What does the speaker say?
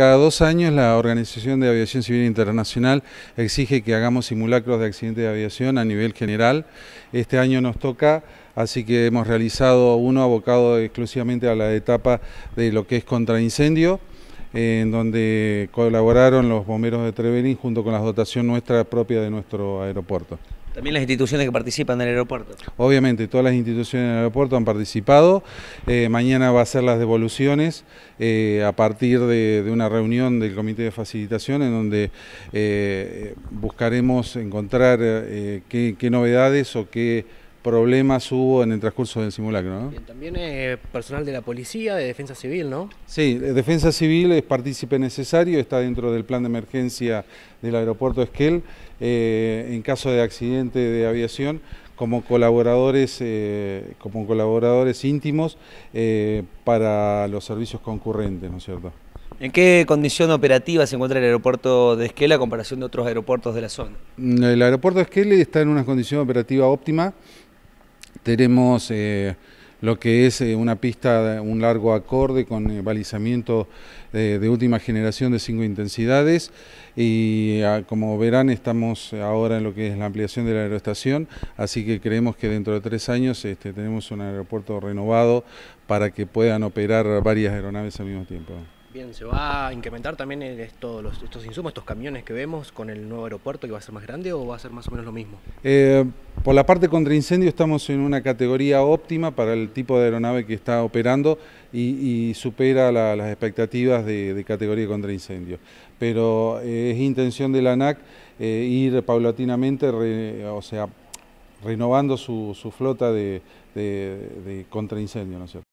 cada dos años la Organización de Aviación Civil Internacional exige que hagamos simulacros de accidentes de aviación a nivel general. Este año nos toca, así que hemos realizado uno abocado exclusivamente a la etapa de lo que es contra incendio en donde colaboraron los bomberos de Trevelin junto con la dotación nuestra propia de nuestro aeropuerto. También las instituciones que participan del aeropuerto. Obviamente, todas las instituciones del aeropuerto han participado. Eh, mañana va a ser las devoluciones eh, a partir de, una reunión del Comité de Facilitación en donde eh, buscaremos encontrar qué novedades o qué problemas hubo en el transcurso del simulacro. también es personal de la policía, de defensa civil, ¿no? Sí, defensa civil es partícipe necesario, está dentro del plan de emergencia del aeropuerto Esquel, eh, en caso de accidente de aviación, como colaboradores, eh, como colaboradores íntimos eh, para los servicios concurrentes, ¿no es cierto? ¿En qué condición operativa se encuentra el aeropuerto de Esquel a comparación de otros aeropuertos de la zona? Mm, el aeropuerto de Esquel está en una condición operativa óptima. Tenemos eh, lo que es eh, una pista, un largo acorde con eh, balizamiento de última generación de cinco intensidades y ah, como verán estamos ahora en lo que es la ampliación de la aeroestación, así que creemos que dentro de tres años este, tenemos un aeropuerto renovado para que puedan operar varias aeronaves al mismo tiempo. Bien, se va a incrementar también estos estos insumos, estos camiones que vemos con el nuevo aeropuerto que va a ser más grande o va a ser más o menos lo mismo? Eh, por la parte contra incendio estamos en una categoría óptima para el tipo de aeronave que está operando y, supera las expectativas de, categoría contra incendio. Pero eh, es intención de la ANAC eh, ir paulatinamente, o sea, renovando su, flota de, contra de ¿no es cierto?